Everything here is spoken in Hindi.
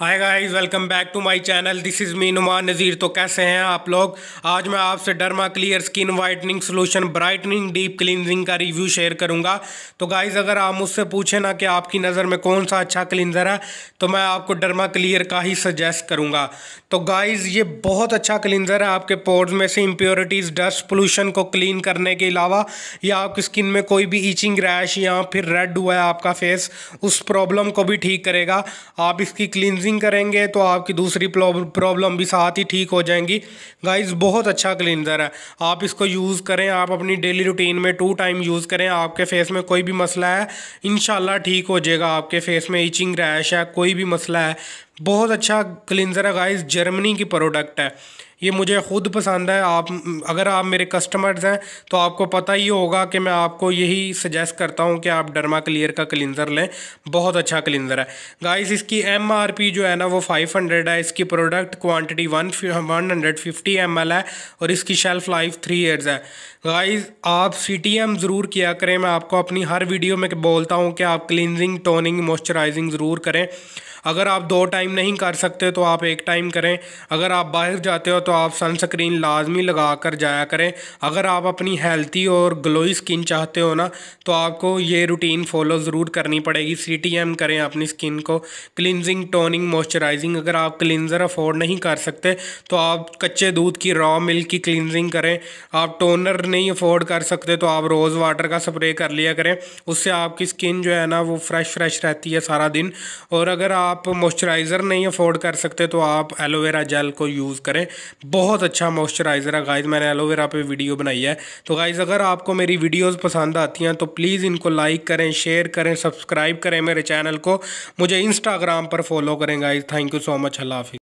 hi guys welcome back to my channel this is me Numan Nazir तो कैसे हैं आप लोग आज मैं आपसे derma clear skin whitening solution brightening deep cleansing का रिव्यू शेयर करूंगा तो गाइस अगर आप मुझसे पूछें ना कि आपकी नज़र में कौन सा अच्छा क्लिनज़र है तो मैं आपको डरमा क्लियर का ही सजेस्ट करूँगा तो गाइज़ ये बहुत अच्छा क्लिनज़र है आपके पोर्स में से इम्प्योरिटीज़ डस्ट पोल्यूशन को क्लीन करने के अलावा या आपकी स्किन में कोई भी ईचिंग रैश या फिर रेड हुआ है आपका फेस उस प्रॉब्लम को भी ठीक करेगा आप इसकी क्लिन क्लिनजिंग करेंगे तो आपकी दूसरी प्रॉब्लम भी साथ ही ठीक हो जाएंगी गाइस बहुत अच्छा क्लिनजर है आप इसको यूज़ करें आप अपनी डेली रूटीन में टू टाइम यूज़ करें आपके फेस में कोई भी मसला है इन ठीक हो जाएगा आपके फेस में इचिंग रैश है कोई भी मसला है बहुत अच्छा क्लिनजर है गाइज़ जर्मनी की प्रोडक्ट है ये मुझे ख़ुद पसंद है आप अगर आप मेरे कस्टमर्स हैं तो आपको पता ही होगा कि मैं आपको यही सजेस्ट करता हूँ कि आप डरमा क्लियर का क्लिनज़र लें बहुत अच्छा क्लिनज़र है गाइस इसकी एम आर पी जो है ना वो फाइव हंड्रेड है इसकी product quantity one one hundred fifty M L है और इसकी शेल्फ़ लाइफ थ्री ईयर्स है गाइस आप सी टी एम ज़रूर किया करें मैं आपको अपनी हर वीडियो में बोलता हूँ कि आप क्लिनजिंग टोनिंग मॉइस्चराइजिंग ज़रूर करें अगर आप दो टाइम नहीं कर सकते तो आप एक टाइम करें अगर आप बाहर जाते हो तो आप सनस्क्रीन लाजमी लगा कर जाया करें अगर आप अपनी हेल्थी और ग्लोई स्किन चाहते हो ना तो आपको ये रूटीन फॉलो ज़रूर करनी पड़ेगी सी टी एम करें अपनी स्किन को क्लिनजिंग टोनिंग मॉइस्चराइजिंग अगर आप क्लिनज़र अफोर्ड नहीं कर सकते तो आप कच्चे दूध की रॉ मिल्क की क्लिनजिंग करें आप टोनर नहीं अफोर्ड कर सकते तो आप रोज़ वाटर का स्प्रे कर लिया करें उससे आपकी स्किन जो है ना वो फ्रेश फ्रेश रहती है सारा दिन और अगर आप आप मॉइस्चराइज़र नहीं अफोर्ड कर सकते तो आप एलोवेरा जेल को यूज़ करें बहुत अच्छा मॉइस्चराइज़र है गाइज़ मैंने एलोवेरा पे वीडियो बनाई है तो गाइज़ अगर आपको मेरी वीडियोस पसंद आती हैं तो प्लीज़ इनको लाइक करें शेयर करें सब्सक्राइब करें मेरे चैनल को मुझे इंस्टाग्राम पर फॉलो करें guys thank you so much Allah